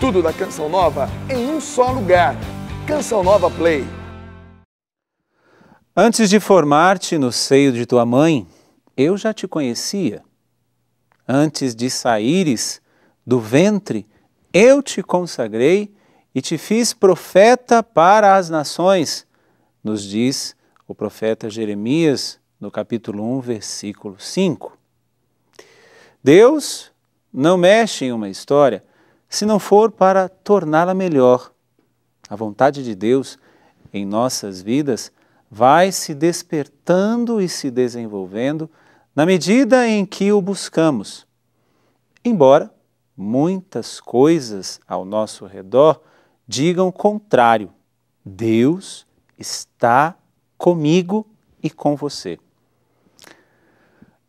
Tudo da Canção Nova em um só lugar. Canção Nova Play. Antes de formar-te no seio de tua mãe, eu já te conhecia. Antes de saíres do ventre, eu te consagrei e te fiz profeta para as nações, nos diz o profeta Jeremias no capítulo 1, versículo 5. Deus não mexe em uma história se não for para torná-la melhor. A vontade de Deus em nossas vidas vai se despertando e se desenvolvendo na medida em que o buscamos. Embora muitas coisas ao nosso redor digam o contrário, Deus está comigo e com você.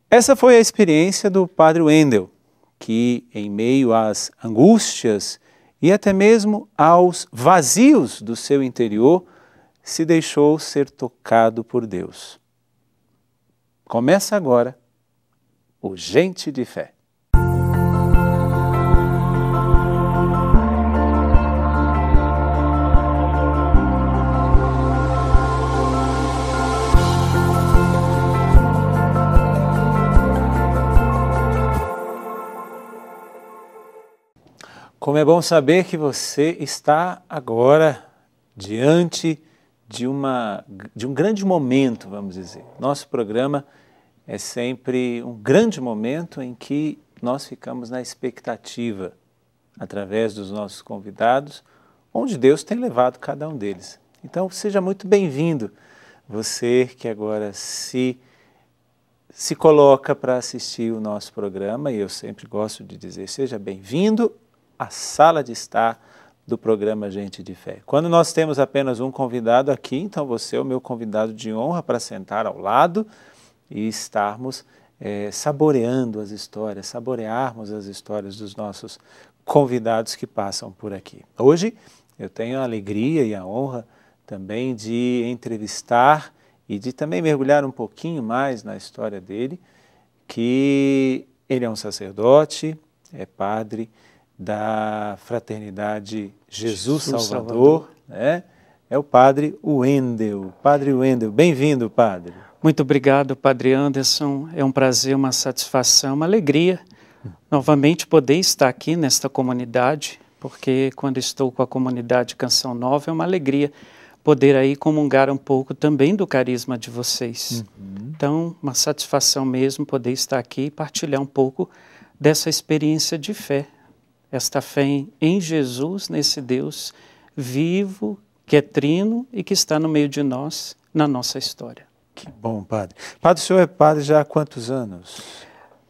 Essa foi a experiência do Padre Wendel que, em meio às angústias e até mesmo aos vazios do seu interior, se deixou ser tocado por Deus. Começa agora o Gente de Fé. Como é bom saber que você está agora diante de, uma, de um grande momento, vamos dizer. Nosso programa é sempre um grande momento em que nós ficamos na expectativa, através dos nossos convidados, onde Deus tem levado cada um deles. Então, seja muito bem-vindo, você que agora se se coloca para assistir o nosso programa, e eu sempre gosto de dizer: seja bem-vindo a sala de estar do programa Gente de Fé. Quando nós temos apenas um convidado aqui, então você é o meu convidado de honra para sentar ao lado e estarmos é, saboreando as histórias, saborearmos as histórias dos nossos convidados que passam por aqui. Hoje eu tenho a alegria e a honra também de entrevistar e de também mergulhar um pouquinho mais na história dele, que ele é um sacerdote, é padre, da Fraternidade Jesus, Jesus Salvador, Salvador. Né? é o padre Wendel. Padre Wendel, bem-vindo, padre. Muito obrigado, padre Anderson. É um prazer, uma satisfação, uma alegria novamente poder estar aqui nesta comunidade, porque quando estou com a comunidade Canção Nova é uma alegria poder aí comungar um pouco também do carisma de vocês. Uhum. Então, uma satisfação mesmo poder estar aqui e partilhar um pouco dessa experiência de fé esta fé em Jesus, nesse Deus vivo, que é trino e que está no meio de nós, na nossa história. Que bom, padre. Padre, o senhor é padre já há quantos anos?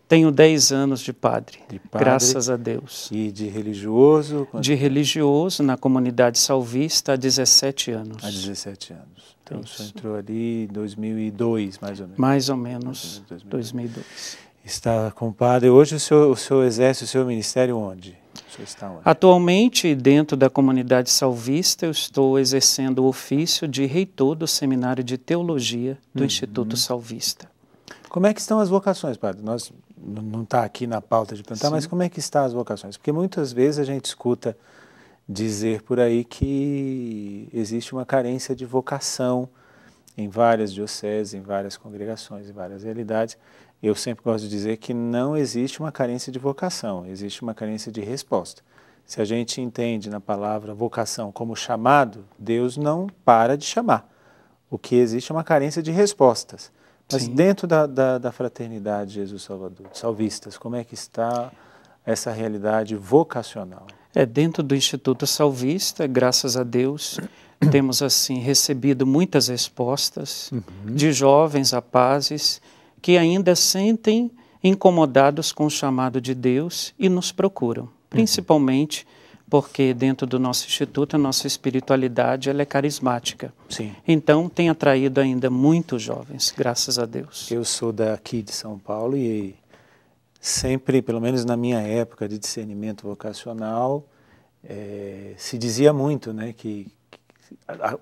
Tenho 10 anos de padre, de padre, graças a Deus. E de religioso? Quanto... De religioso na comunidade salvista há 17 anos. Há 17 anos. Então Isso. o senhor entrou ali em 2002, mais ou menos. Mais ou menos, 2002. 2002. Está com o padre. Hoje o senhor, o senhor exerce o seu ministério onde? Atualmente, dentro da comunidade salvista, eu estou exercendo o ofício de reitor do Seminário de Teologia do uhum. Instituto Salvista. Como é que estão as vocações, padre? Nós não está aqui na pauta de perguntar, Sim. mas como é que estão as vocações? Porque muitas vezes a gente escuta dizer por aí que existe uma carência de vocação em várias dioceses, em várias congregações, em várias realidades. Eu sempre gosto de dizer que não existe uma carência de vocação, existe uma carência de resposta. Se a gente entende na palavra vocação como chamado, Deus não para de chamar. O que existe é uma carência de respostas. Mas Sim. dentro da, da, da, fraternidade Jesus Salvador, Salvistas, como é que está essa realidade vocacional? É, dentro do Instituto Salvista, graças a Deus, temos assim recebido muitas respostas uhum. de jovens, rapazes, que ainda sentem incomodados com o chamado de Deus e nos procuram, uhum. principalmente porque dentro do nosso instituto a nossa espiritualidade ela é carismática. Sim. Então tem atraído ainda muitos jovens, graças a Deus. Eu sou daqui de São Paulo e sempre, pelo menos na minha época de discernimento vocacional, é, se dizia muito, né, que, que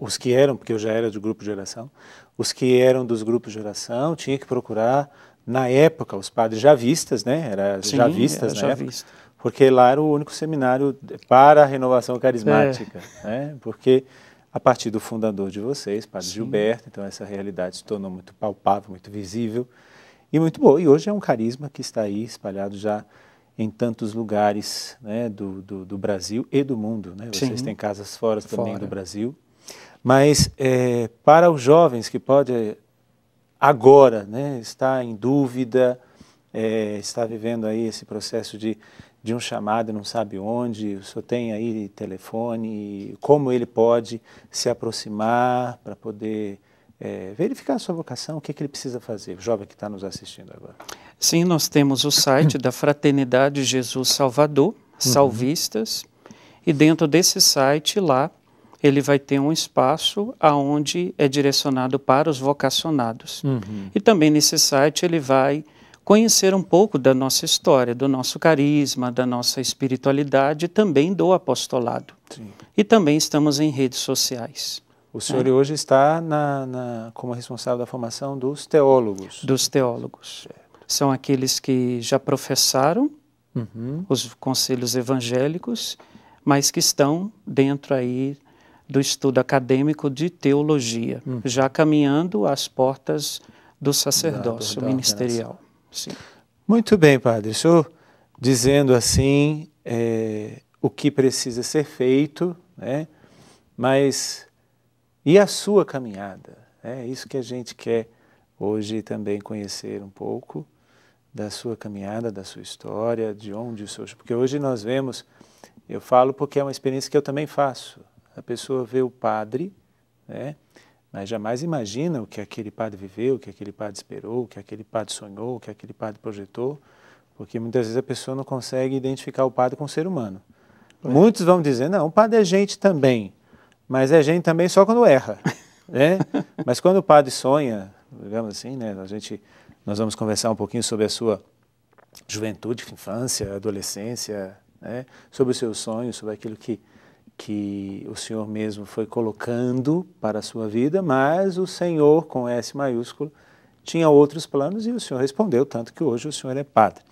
os que eram, porque eu já era do grupo de geração, os que eram dos grupos de oração tinham que procurar, na época, os padres javistas, né? Era Sim, javistas era na javista. época. Porque lá era o único seminário para a renovação carismática, é. né? Porque a partir do fundador de vocês, padre Sim. Gilberto, então essa realidade se tornou muito palpável, muito visível e muito boa. E hoje é um carisma que está aí espalhado já em tantos lugares né, do, do, do Brasil e do mundo. Né? Vocês Sim. têm casas fora também fora. do Brasil mas é, para os jovens que pode é, agora né, estar em dúvida, é, está vivendo aí esse processo de, de um chamado, não sabe onde, o senhor tem aí telefone, como ele pode se aproximar para poder é, verificar a sua vocação, o que, é que ele precisa fazer, o jovem que está nos assistindo agora. Sim, nós temos o site da Fraternidade Jesus Salvador, uhum. Salvistas, uhum. e dentro desse site lá ele vai ter um espaço aonde é direcionado para os vocacionados. Uhum. E também nesse site ele vai conhecer um pouco da nossa história, do nosso carisma, da nossa espiritualidade e também do apostolado. Sim. E também estamos em redes sociais. O né? senhor é. hoje está na, na, como responsável da formação dos teólogos. Dos teólogos. Certo. São aqueles que já professaram uhum. os conselhos evangélicos, mas que estão dentro aí do estudo acadêmico de teologia, hum. já caminhando às portas do sacerdócio da, ministerial. Sim. Muito bem, padre. Estou dizendo assim é, o que precisa ser feito, né? mas e a sua caminhada? É isso que a gente quer hoje também conhecer um pouco da sua caminhada, da sua história, de onde o senhor. Porque hoje nós vemos, eu falo porque é uma experiência que eu também faço a pessoa vê o padre, né? mas jamais imagina o que aquele padre viveu, o que aquele padre esperou, o que aquele padre sonhou, o que aquele padre projetou, porque muitas vezes a pessoa não consegue identificar o padre com o ser humano. É. Muitos vão dizer, não, o padre é gente também, mas é gente também só quando erra. né? Mas quando o padre sonha, digamos assim, né, a gente, nós vamos conversar um pouquinho sobre a sua juventude, infância, adolescência, né, sobre os seus sonhos, sobre aquilo que que o Senhor mesmo foi colocando para a sua vida, mas o Senhor, com S maiúsculo, tinha outros planos e o Senhor respondeu, tanto que hoje o Senhor é padre.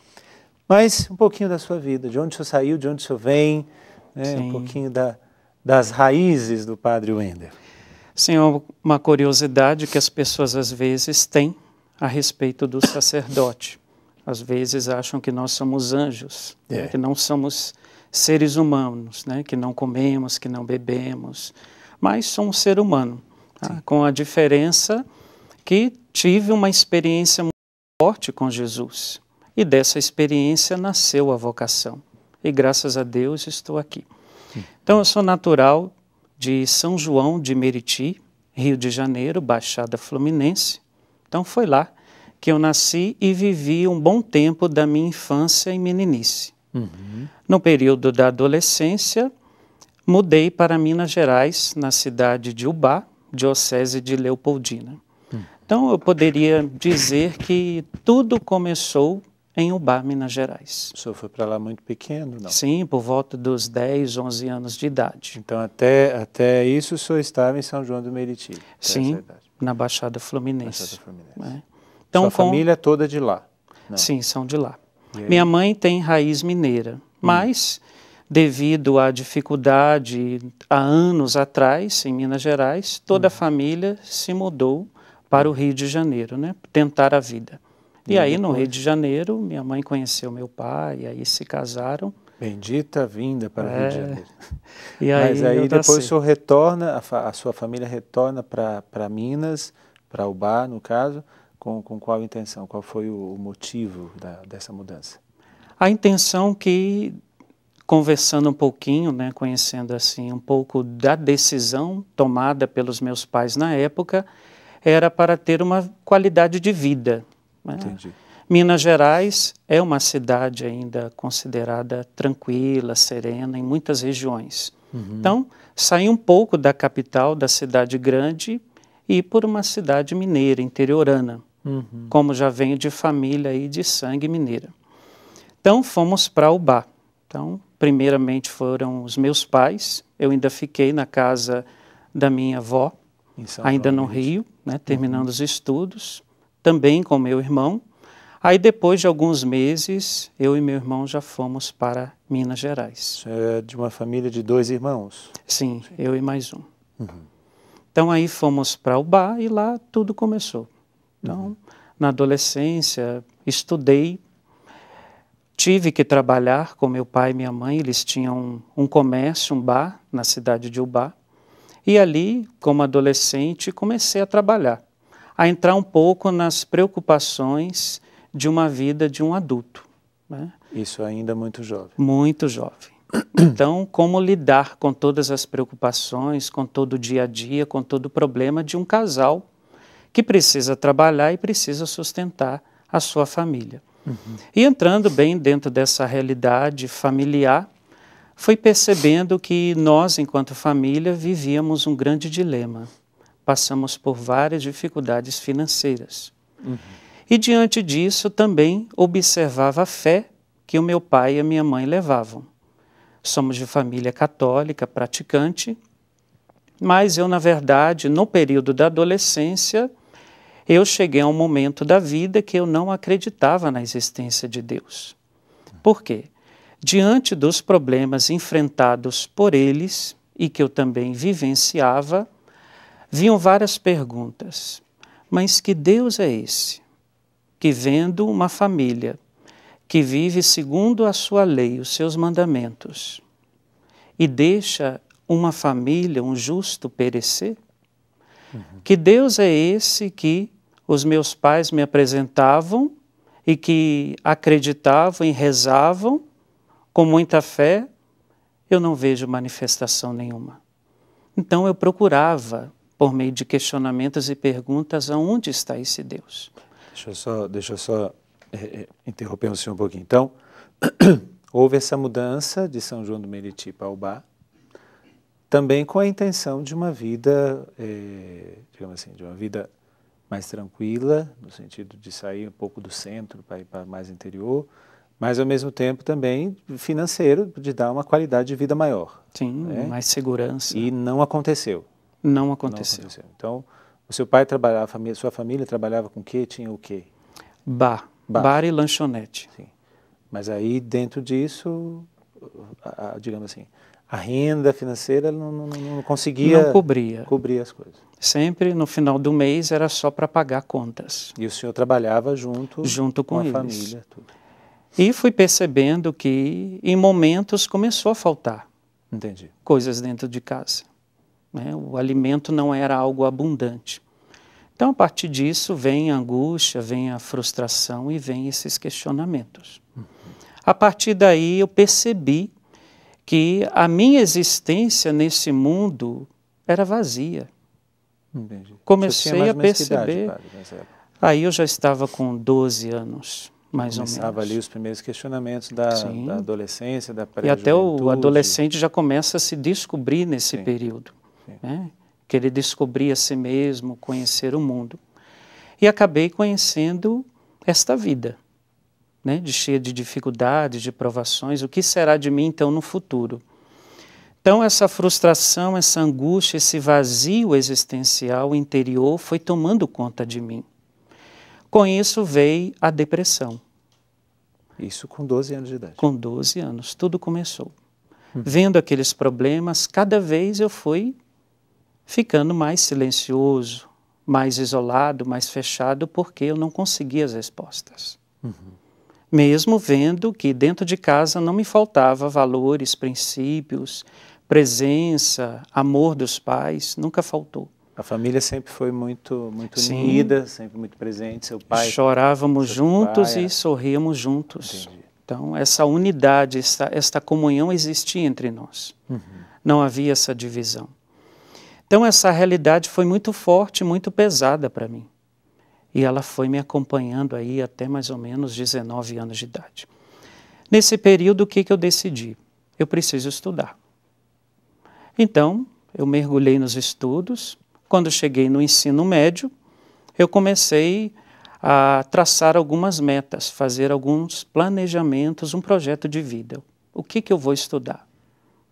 Mas um pouquinho da sua vida, de onde o Senhor saiu, de onde o Senhor vem, né, um pouquinho da, das raízes do Padre Wender. Sim, uma curiosidade que as pessoas às vezes têm a respeito do sacerdote. Às vezes acham que nós somos anjos, né? é. que não somos seres humanos, né? que não comemos, que não bebemos, mas sou um ser humano, tá? com a diferença que tive uma experiência muito forte com Jesus e dessa experiência nasceu a vocação e graças a Deus estou aqui. Sim. Então eu sou natural de São João de Meriti, Rio de Janeiro, Baixada Fluminense. Então foi lá que eu nasci e vivi um bom tempo da minha infância e meninice. Uhum. No período da adolescência, mudei para Minas Gerais, na cidade de Ubá, diocese de Leopoldina. Uhum. Então, eu poderia dizer que tudo começou em Ubá, Minas Gerais. O senhor foi para lá muito pequeno, não? Sim, por volta dos 10, 11 anos de idade. Então, até, até isso o senhor estava em São João do Meriti? Sim, na Baixada Fluminense. Baixada Fluminense. É. Então, Sua com... família toda de lá? Não. Sim, são de lá. Minha mãe tem raiz mineira, hum. mas devido à dificuldade há anos atrás em Minas Gerais, toda a hum. família se mudou para o Rio de Janeiro, né? Tentar a vida. E, e aí depois... no Rio de Janeiro, minha mãe conheceu meu pai, e aí se casaram. Bendita vinda para o é... Rio de é. Janeiro. e aí, Mas aí depois o senhor retorna, a, a sua família retorna para Minas, para bar no caso, com, com qual intenção? Qual foi o motivo da, dessa mudança? A intenção que, conversando um pouquinho, né, conhecendo assim um pouco da decisão tomada pelos meus pais na época, era para ter uma qualidade de vida. Né? Entendi. Minas Gerais é uma cidade ainda considerada tranquila, serena em muitas regiões. Uhum. Então, sair um pouco da capital, da cidade grande, e ir por uma cidade mineira, interiorana uhum. como já venho de família e de sangue mineira. Então fomos para Ubá. Então, primeiramente foram os meus pais, eu ainda fiquei na casa da minha avó, ainda no Rio, né, terminando uhum. os estudos, também com meu irmão. Aí depois de alguns meses, eu e meu irmão já fomos para Minas Gerais. Você é de uma família de dois irmãos? Sim, Sim. eu e mais um. Uhum. Então aí fomos para Ubá e lá tudo começou. Então, na adolescência, estudei, tive que trabalhar com meu pai e minha mãe, eles tinham um, comércio, um bar, na cidade de Ubá. E ali, como adolescente, comecei a trabalhar, a entrar um pouco nas preocupações de uma vida de um adulto. Né? Isso ainda é muito jovem. Muito jovem. Então, como lidar com todas as preocupações, com todo o dia a dia, com todo o problema de um casal que precisa trabalhar e precisa sustentar a sua família. Uhum. E entrando bem dentro dessa realidade familiar, fui percebendo que nós, enquanto família, vivíamos um grande dilema. Passamos por várias dificuldades financeiras. Uhum. E diante disso também observava a fé que o meu pai e a minha mãe levavam. Somos de família católica, praticante, mas eu, na verdade, no período da adolescência, eu cheguei a um momento da vida que eu não acreditava na existência de Deus. Por quê? Diante dos problemas enfrentados por eles e que eu também vivenciava, vinham várias perguntas. Mas que Deus é esse? Que vendo uma família que vive segundo a sua lei, os seus mandamentos, e deixa uma família, um justo, perecer? Uhum. Que Deus é esse que os meus pais me apresentavam e que acreditavam e rezavam com muita fé, eu não vejo manifestação nenhuma. Então eu procurava, por meio de questionamentos e perguntas, aonde está esse Deus. Deixa eu só, deixa eu só é, interromper o senhor um pouquinho. Então, houve essa mudança de São João do Meriti para Ubá, também com a intenção de uma vida, é, digamos assim, de uma vida mais tranquila, no sentido de sair um pouco do centro para ir para mais interior, mas ao mesmo tempo também financeiro, de dar uma qualidade de vida maior. Sim, né? mais segurança. E não aconteceu. Não aconteceu. Não aconteceu. Então, o seu pai trabalhava, família, sua família trabalhava com o quê? Tinha o quê? Bar. Bar, bar e lanchonete. Sim. Mas aí, dentro disso, a, a, digamos assim, a renda financeira não, não, não conseguia... Não cobria. Cobria as coisas. Sempre no final do mês era só para pagar contas. E o senhor trabalhava junto, junto com, com a eles. família? Tudo. E fui percebendo que em momentos começou a faltar Entendi. coisas dentro de casa. Né? O alimento não era algo abundante. Então, a partir disso, vem a angústia, vem a frustração e vem esses questionamentos. Uhum. A partir daí, eu percebi que a minha existência nesse mundo era vazia. Entendi. Comecei a perceber. Idade, aí eu já estava com 12 anos, mais Começava ou menos. Começava ali os primeiros questionamentos da, da adolescência, da pré E até o adolescente já começa a se descobrir nesse Sim. período. Sim. Né? Querer a si mesmo, conhecer o mundo. E acabei conhecendo esta vida, né? de cheia de dificuldades, de provações. O que será de mim, então, no futuro? Então, essa frustração, essa angústia, esse vazio existencial interior foi tomando conta de mim. Com isso veio a depressão. Isso com 12 anos de idade. Com 12 anos, tudo começou. Hum. Vendo aqueles problemas, cada vez eu fui ficando mais silencioso, mais isolado, mais fechado, porque eu não conseguia as respostas. Uhum. Mesmo vendo que dentro de casa não me faltava valores, princípios, presença, amor dos pais, nunca faltou. A família sempre foi muito, muito unida, sempre muito presente. Seu pai. Chorávamos juntos pai, e é. sorríamos juntos. Entendi. Então, essa unidade, essa, esta comunhão existia entre nós. Uhum. Não havia essa divisão. Então, essa realidade foi muito forte, muito pesada para mim. E ela foi me acompanhando aí até mais ou menos 19 anos de idade. Nesse período, o que, que eu decidi? Eu preciso estudar. Então, eu mergulhei nos estudos. Quando cheguei no ensino médio, eu comecei a traçar algumas metas, fazer alguns planejamentos, um projeto de vida. O que, que eu vou estudar?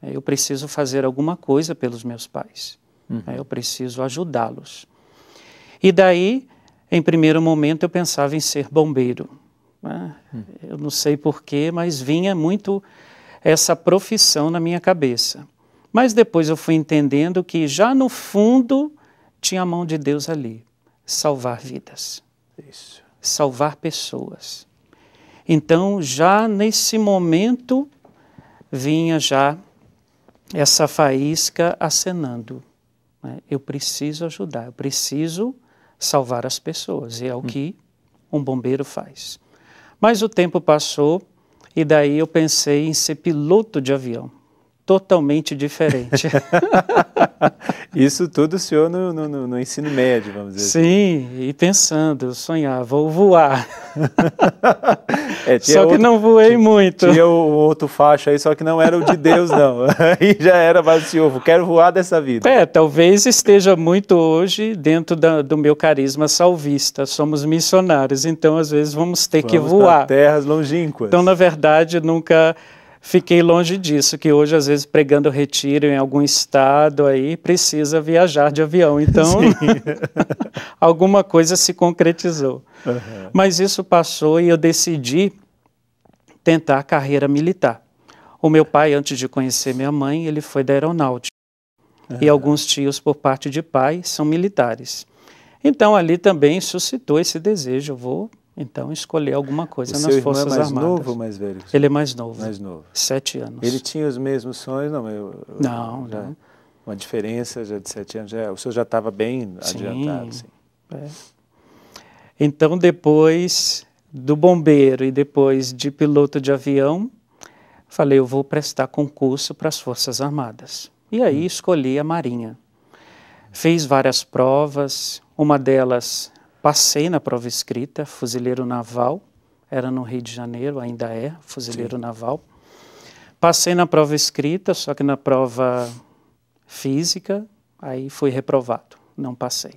É, eu preciso fazer alguma coisa pelos meus pais. Uhum. É, eu preciso ajudá-los. E daí, em primeiro momento, eu pensava em ser bombeiro. É, hum. Eu não sei porquê, mas vinha muito essa profissão na minha cabeça. Mas depois eu fui entendendo que já no fundo tinha a mão de Deus ali salvar vidas, Isso. salvar pessoas. Então, já nesse momento, vinha já essa faísca acenando. Né? Eu preciso ajudar, eu preciso salvar as pessoas. E é o hum. que um bombeiro faz. Mas o tempo passou e daí eu pensei em ser piloto de avião totalmente diferente. Isso tudo o senhor no, no, no, ensino médio, vamos dizer assim. Sim, assim. e pensando, eu sonhava, vou voar. é, só outro, que não voei tinha, muito. Tinha o, o outro faixa aí, só que não era o de Deus, não. aí já era mais assim, eu quero voar dessa vida. É, talvez esteja muito hoje dentro da, do meu carisma salvista. Somos missionários, então às vezes vamos ter vamos que voar. terras longínquas. Então, na verdade, nunca fiquei longe disso, que hoje, às vezes, pregando retiro em algum estado aí, precisa viajar de avião. Então, alguma coisa se concretizou. Uhum. Mas isso passou e eu decidi tentar a carreira militar. O meu pai, antes de conhecer minha mãe, ele foi da aeronáutica. Uhum. E alguns tios, por parte de pai, são militares. Então, ali também suscitou esse desejo, eu vou então, escolher alguma coisa o nas é Forças Armadas. Ele é mais armadas. novo ou mais velho? Ele é mais novo. Mais novo. Sete anos. Ele tinha os mesmos sonhos? Não, eu, eu não, já, não. Uma diferença já de sete anos. Já, o senhor já estava bem sim, adiantado. Sim. É. Então, depois do bombeiro e depois de piloto de avião, falei, eu vou prestar concurso para as Forças Armadas. E aí hum. escolhi a Marinha. Fez várias provas, uma delas Passei na prova escrita, fuzileiro naval, era no Rio de Janeiro, ainda é, fuzileiro Sim. naval. Passei na prova escrita, só que na prova física, aí fui reprovado, não passei.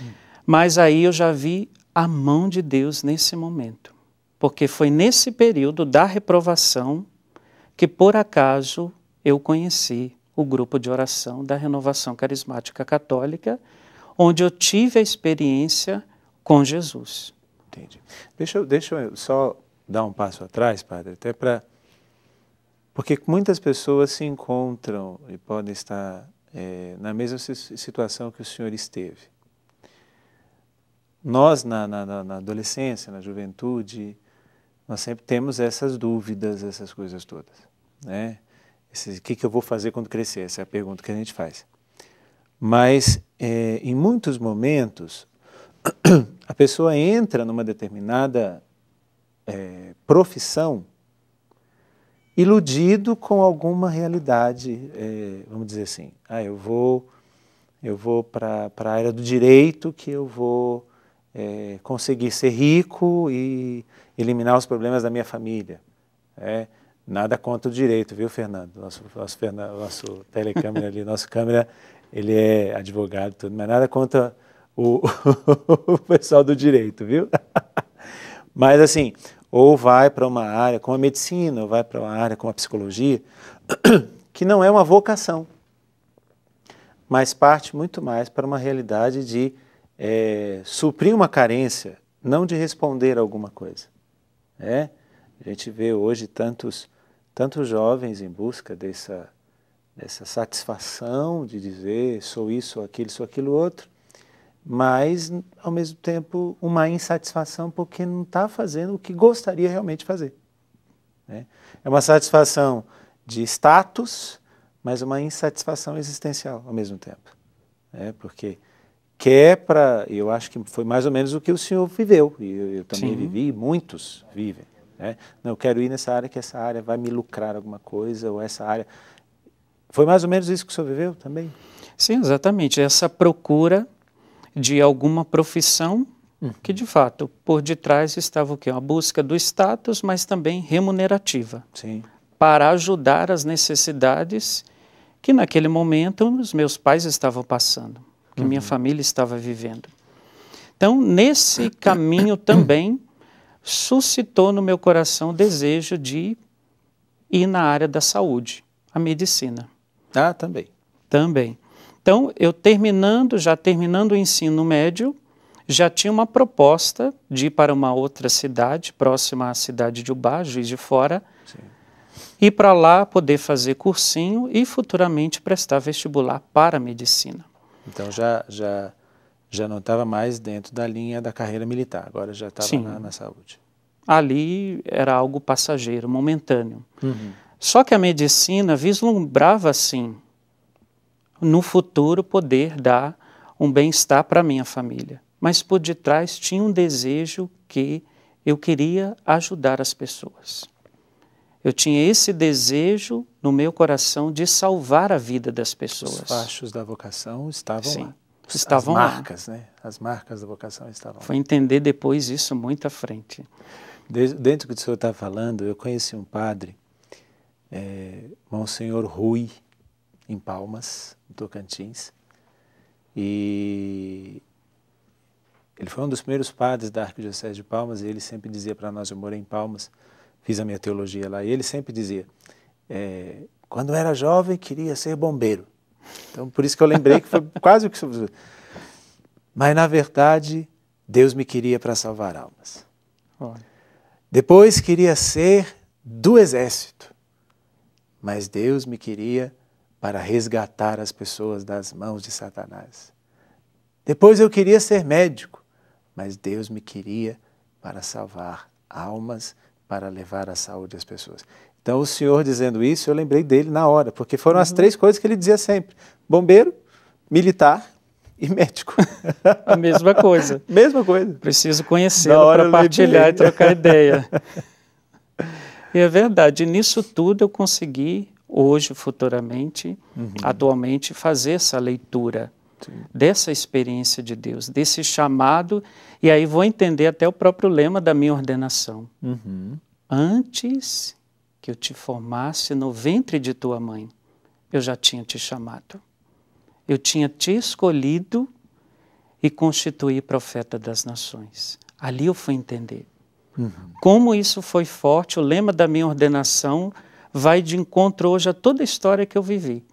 Hum. Mas aí eu já vi a mão de Deus nesse momento, porque foi nesse período da reprovação que por acaso eu conheci o grupo de oração da Renovação Carismática Católica onde eu tive a experiência com Jesus. Entendi. Deixa, eu, deixa eu só dar um passo atrás, padre, até para. Porque muitas pessoas se encontram e podem estar é, na mesma situação que o senhor esteve. Nós, na, na, na adolescência, na juventude, nós sempre temos essas dúvidas, essas coisas todas. Né? Esse, o que, que eu vou fazer quando crescer? Essa é a pergunta que a gente faz. Mas é, em muitos momentos a pessoa entra numa determinada é, profissão iludido com alguma realidade, é, vamos dizer assim, ah, eu vou, eu vou para a área do direito que eu vou é, conseguir ser rico e eliminar os problemas da minha família. É, nada contra o direito, viu, Fernando? Nosso, nosso, nosso telecâmera ali, nossa câmera ele é advogado, tudo, mas nada contra o, o pessoal do direito, viu? Mas assim, ou vai para uma área como a medicina, ou vai para uma área como a psicologia, que não é uma vocação, mas parte muito mais para uma realidade de é, suprir uma carência, não de responder a alguma coisa. Né? A gente vê hoje tantos, tantos jovens em busca dessa dessa satisfação de dizer sou isso, sou aquilo, sou aquilo outro, mas ao mesmo tempo uma insatisfação porque não está fazendo o que gostaria realmente de fazer. Né? É uma satisfação de status, mas uma insatisfação existencial ao mesmo tempo, né? porque quer é para, eu acho que foi mais ou menos o que o senhor viveu e eu, eu também Sim. vivi, muitos vivem. Né? Não, eu quero ir nessa área que essa área vai me lucrar alguma coisa ou essa área foi mais ou menos isso que o senhor viveu também? Sim, exatamente. Essa procura de alguma profissão hum. que, de fato, por detrás estava o quê? Uma busca do status, mas também remunerativa. Sim. Para ajudar as necessidades que, naquele momento, os meus pais estavam passando, que uhum. minha família estava vivendo. Então, nesse caminho também suscitou no meu coração o desejo de ir na área da saúde, a medicina. Ah, também. Também. Então, eu terminando, já terminando o ensino médio, já tinha uma proposta de ir para uma outra cidade, próxima à cidade de Ubá, Juiz de Fora, Sim. para lá poder fazer cursinho e futuramente prestar vestibular para a medicina. Então já, já, já não estava mais dentro da linha da carreira militar, agora já estava na, na, saúde. Ali era algo passageiro, momentâneo. Uhum. Só que a medicina vislumbrava assim, no futuro poder dar um bem-estar para minha família. Mas por detrás tinha um desejo que eu queria ajudar as pessoas. Eu tinha esse desejo no meu coração de salvar a vida das pessoas. Os fachos da vocação estavam Sim, lá. Estavam As marcas, lá. né? As marcas da vocação estavam Foi entender depois isso muito à frente. Dentro do que o senhor está falando, eu conheci um padre é, Monsenhor Rui, em Palmas, Tocantins. E ele foi um dos primeiros padres da Arquidiocese de Palmas e ele sempre dizia para nós, eu morei em Palmas, fiz a minha teologia lá, e ele sempre dizia, é, quando era jovem queria ser bombeiro. Então, por isso que eu lembrei que foi quase o que... Mas, na verdade, Deus me queria para salvar almas. Olha. Depois queria ser do exército. Mas Deus me queria para resgatar as pessoas das mãos de Satanás. Depois eu queria ser médico, mas Deus me queria para salvar almas, para levar a saúde às pessoas. Então, o senhor dizendo isso, eu lembrei dele na hora, porque foram uhum. as três coisas que ele dizia sempre: bombeiro, militar e médico. A mesma coisa. mesma coisa. Preciso conhecê-lo para partilhar e trocar ideia. E é verdade, nisso tudo eu consegui, hoje, futuramente, uhum. atualmente, fazer essa leitura Sim. dessa experiência de Deus, desse chamado, e aí vou entender até o próprio lema da minha ordenação. Uhum. Antes que eu te formasse no ventre de tua mãe, eu já tinha te chamado. Eu tinha te escolhido e constituí profeta das nações. Ali eu fui entender. Como isso foi forte, o lema da minha ordenação vai de encontro hoje a toda a história que eu vivi.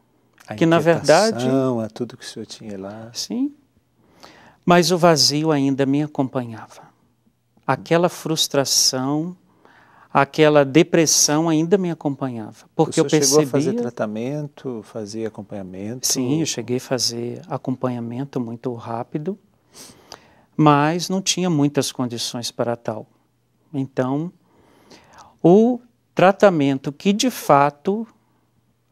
A que na verdade. A tudo que o senhor tinha lá. Sim. Mas o vazio ainda me acompanhava. Aquela frustração, aquela depressão ainda me acompanhava. Porque o eu percebia... chegou a fazer tratamento, fazer acompanhamento? Sim, eu cheguei a fazer acompanhamento muito rápido, mas não tinha muitas condições para tal então, o tratamento que de fato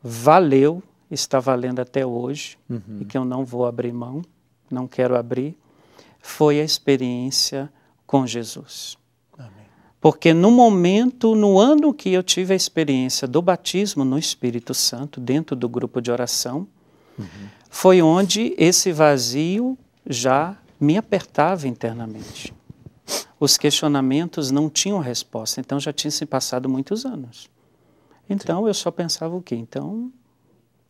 valeu, está valendo até hoje, uhum. e que eu não vou abrir mão, não quero abrir, foi a experiência com Jesus. Amém. Porque no momento, no ano que eu tive a experiência do batismo no Espírito Santo, dentro do grupo de oração, uhum. foi onde esse vazio já me apertava internamente os questionamentos não tinham resposta. Então já tinha se passado muitos anos. Então Sim. eu só pensava o quê? Então,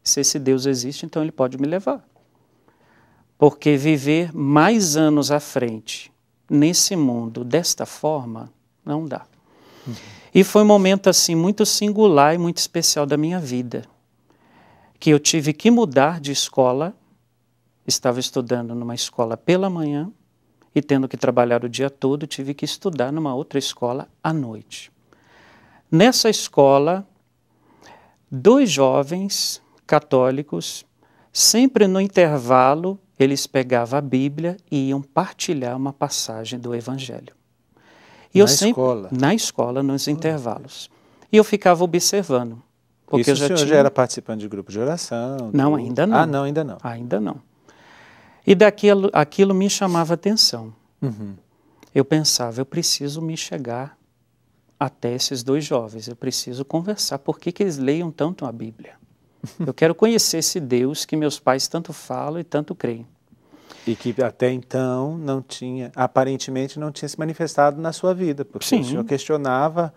se esse Deus existe, então ele pode me levar. Porque viver mais anos à frente nesse mundo desta forma não dá. Uhum. E foi um momento assim muito singular e muito especial da minha vida, que eu tive que mudar de escola. Estava estudando numa escola pela manhã e tendo que trabalhar o dia todo, tive que estudar numa outra escola à noite. Nessa escola, dois jovens católicos, sempre no intervalo, eles pegavam a Bíblia e iam partilhar uma passagem do Evangelho. E na sempre, escola? Na escola, nos ah. intervalos. E eu ficava observando. Porque Isso eu já o senhor tinha... já era participante de grupo de oração? Não, do... ainda ah, não. Ah, não, ainda não. Ainda não. E daquilo aquilo me chamava atenção. Uhum. Eu pensava, eu preciso me chegar até esses dois jovens, eu preciso conversar. Por que, que eles leiam tanto a Bíblia? Eu quero conhecer esse Deus que meus pais tanto falam e tanto creem. E que até então não tinha, aparentemente não tinha se manifestado na sua vida, porque Sim. o senhor questionava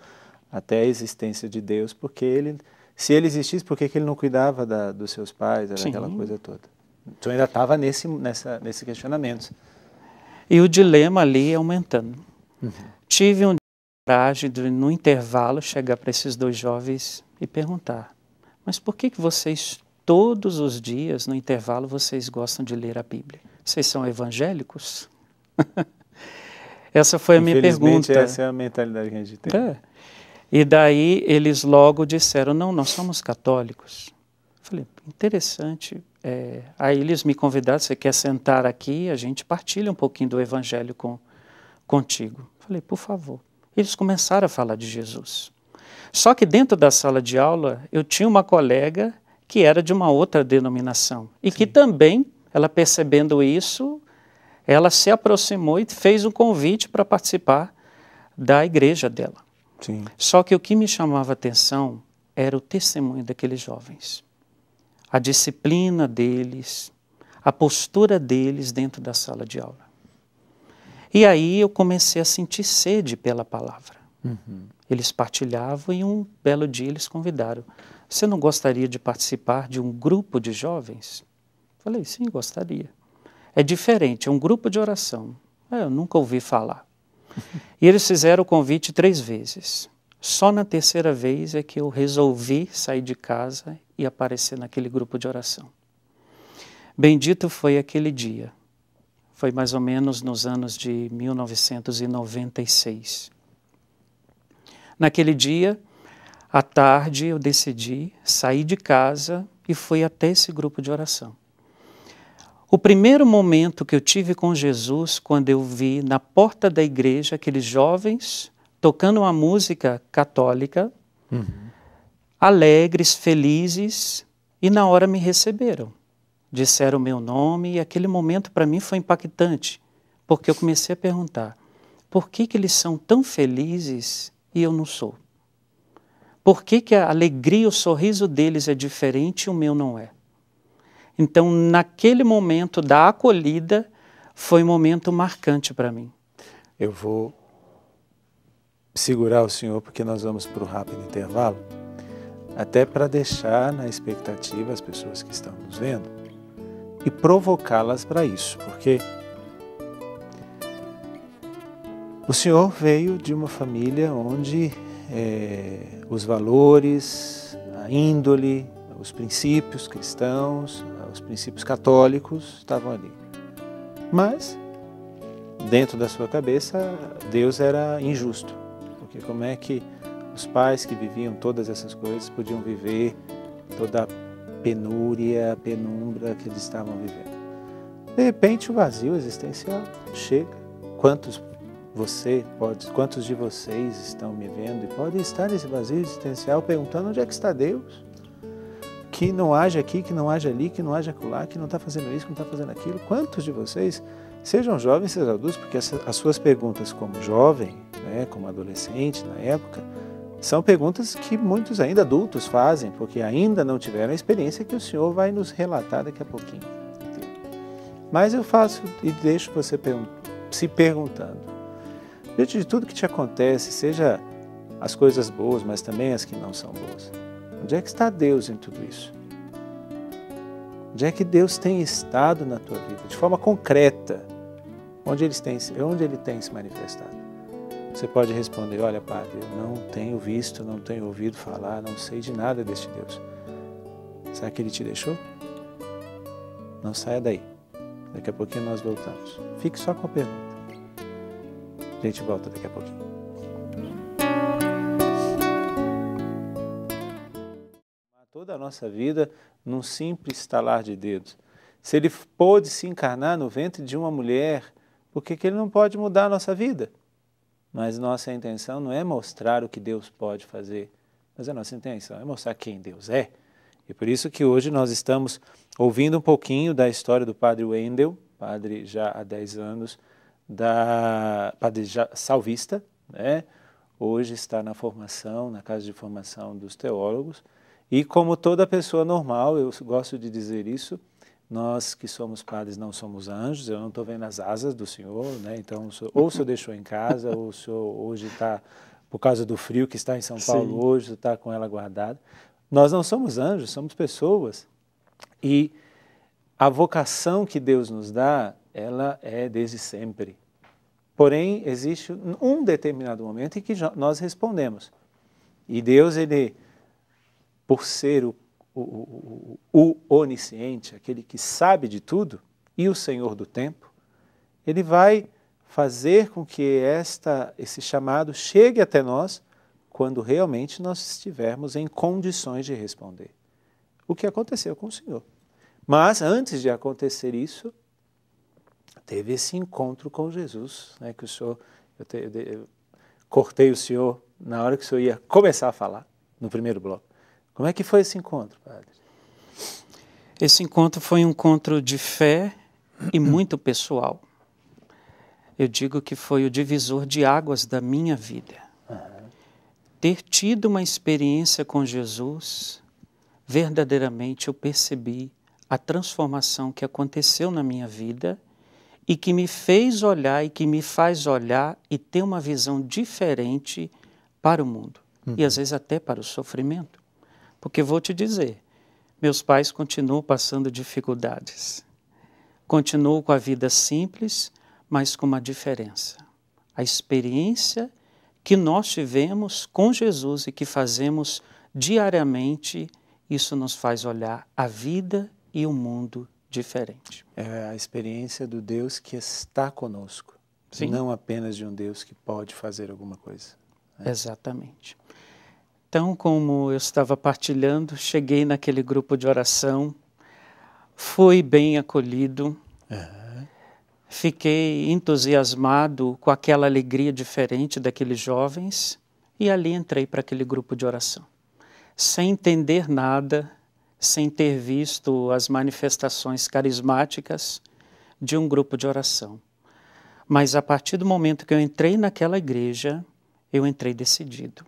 até a existência de Deus, porque ele, se ele existisse, por que ele não cuidava da, dos seus pais, era Sim. aquela coisa toda. Então ainda estava nesse, nessa, nesse questionamento. E o dilema ali é aumentando. Uhum. Tive um coragem de, no intervalo, chegar para esses dois jovens e perguntar: mas por que, que vocês, todos os dias, no intervalo, vocês gostam de ler a Bíblia? Vocês são evangélicos? essa foi a minha pergunta. Essa é a mentalidade que a gente tem. É. E daí eles logo disseram: não, nós somos católicos. falei: interessante, é, aí eles me convidaram, você quer sentar aqui? A gente partilha um pouquinho do evangelho com, contigo. Falei, por favor. Eles começaram a falar de Jesus. Só que dentro da sala de aula, eu tinha uma colega que era de uma outra denominação e Sim. que também, ela percebendo isso, ela se aproximou e fez um convite para participar da igreja dela. Sim. Só que o que me chamava a atenção era o testemunho daqueles jovens a disciplina deles, a postura deles dentro da sala de aula. E aí eu comecei a sentir sede pela palavra. Uhum. Eles partilhavam e um belo dia eles convidaram. Você não gostaria de participar de um grupo de jovens? Falei, sim, gostaria. É diferente, é um grupo de oração. É, eu nunca ouvi falar. e eles fizeram o convite três vezes. Só na terceira vez é que eu resolvi sair de casa e aparecer naquele grupo de oração. Bendito foi aquele dia. Foi mais ou menos nos anos de 1996. Naquele dia, à tarde, eu decidi sair de casa e fui até esse grupo de oração. O primeiro momento que eu tive com Jesus, quando eu vi na porta da igreja aqueles jovens tocando uma música católica, uhum alegres, felizes, e na hora me receberam. Disseram o meu nome e aquele momento para mim foi impactante, porque eu comecei a perguntar: por que, que eles são tão felizes e eu não sou? Por que, que a alegria, o sorriso deles é diferente e o meu não é? Então, naquele momento da acolhida, foi um momento marcante para mim. Eu vou segurar o senhor porque nós vamos para o rápido intervalo até para deixar na expectativa as pessoas que estão nos vendo e provocá-las para isso, porque o senhor veio de uma família onde é, os valores, a índole, os princípios cristãos, os princípios católicos estavam ali. Mas, dentro da sua cabeça, Deus era injusto, porque como é que os pais que viviam todas essas coisas podiam viver toda a penúria, a penumbra que eles estavam vivendo. De repente, o vazio existencial chega. Quantos você pode, quantos de vocês estão me vendo e podem estar nesse vazio existencial perguntando onde é que está Deus? Que não haja aqui, que não haja ali, que não haja acolá, que não está fazendo isso, que não está fazendo aquilo. Quantos de vocês, sejam jovens, sejam adultos, porque as suas perguntas como jovem, né, como adolescente na época, são perguntas que muitos ainda adultos fazem, porque ainda não tiveram a experiência que o Senhor vai nos relatar daqui a pouquinho. Mas eu faço e deixo você se perguntando. Diante de tudo que te acontece, seja as coisas boas, mas também as que não são boas, onde é que está Deus em tudo isso? Onde é que Deus tem estado na tua vida, de forma concreta? Onde ele tem, onde ele tem se manifestado? Você pode responder: Olha, Padre, eu não tenho visto, não tenho ouvido falar, não sei de nada deste Deus. Será que ele te deixou? Não saia daí. Daqui a pouquinho nós voltamos. Fique só com a pergunta. A gente volta daqui a pouquinho. Toda a nossa vida num simples estalar de dedos. Se ele pôde se encarnar no ventre de uma mulher, por que, que ele não pode mudar a nossa vida? Mas nossa intenção não é mostrar o que Deus pode fazer, mas a nossa intenção é mostrar quem Deus é. E por isso que hoje nós estamos ouvindo um pouquinho da história do padre Wendel, padre já há 10 anos, da padre já, salvista, né? Hoje está na formação, na casa de formação dos teólogos. E como toda pessoa normal, eu gosto de dizer isso, nós que somos padres não somos anjos, eu não estou vendo as asas do Senhor, né? Então, ou o Senhor deixou em casa, ou o Senhor hoje está, por causa do frio que está em São Paulo Sim. hoje, está com ela guardada. Nós não somos anjos, somos pessoas. E a vocação que Deus nos dá, ela é desde sempre. Porém, existe um determinado momento em que nós respondemos. E Deus, ele, por ser o o, o, o, onisciente, aquele que sabe de tudo, e o Senhor do tempo, ele vai fazer com que esta, esse chamado chegue até nós quando realmente nós estivermos em condições de responder. O que aconteceu com o Senhor. Mas antes de acontecer isso, teve esse encontro com Jesus, né, que o Senhor, eu, te, eu, eu cortei o Senhor na hora que o Senhor ia começar a falar, no primeiro bloco. Como é que foi esse encontro, padre? Esse encontro foi um encontro de fé e hum. muito pessoal. Eu digo que foi o divisor de águas da minha vida. Uhum. Ter tido uma experiência com Jesus, verdadeiramente eu percebi a transformação que aconteceu na minha vida e que me fez olhar e que me faz olhar e ter uma visão diferente para o mundo uhum. e às uhum. vezes até para o sofrimento. Porque vou te dizer, meus pais continuam passando dificuldades. Continuo com a vida simples, mas com uma diferença. A experiência que nós tivemos com Jesus e que fazemos diariamente, isso nos faz olhar a vida e o mundo diferente. É a experiência do Deus que está conosco, Sim. não apenas de um Deus que pode fazer alguma coisa. Né? Exatamente. Então, como eu estava partilhando, cheguei naquele grupo de oração, fui bem acolhido, é. fiquei entusiasmado com aquela alegria diferente daqueles jovens e ali entrei para aquele grupo de oração. Sem entender nada, sem ter visto as manifestações carismáticas de um grupo de oração. Mas a partir do momento que eu entrei naquela igreja, eu entrei decidido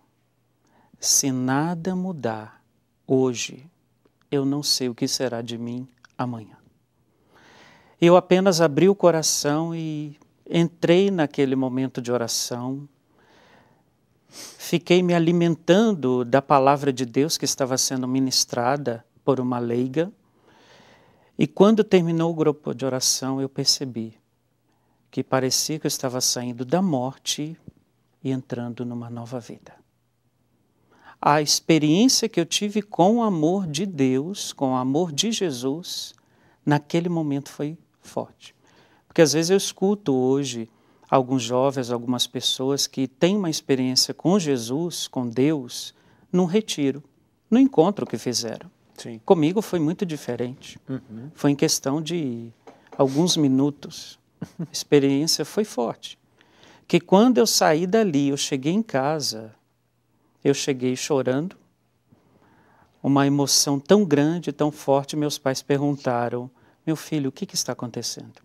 se nada mudar hoje, eu não sei o que será de mim amanhã. Eu apenas abri o coração e entrei naquele momento de oração. Fiquei me alimentando da palavra de Deus que estava sendo ministrada por uma leiga. E quando terminou o grupo de oração, eu percebi que parecia que eu estava saindo da morte e entrando numa nova vida a experiência que eu tive com o amor de Deus, com o amor de Jesus, naquele momento foi forte. Porque às vezes eu escuto hoje alguns jovens, algumas pessoas que têm uma experiência com Jesus, com Deus, num retiro, no encontro que fizeram. Sim. Comigo foi muito diferente. Uhum. Foi em questão de alguns minutos. A experiência foi forte. Que quando eu saí dali, eu cheguei em casa, eu cheguei chorando, uma emoção tão grande, tão forte, meus pais perguntaram: Meu filho, o que, que está acontecendo?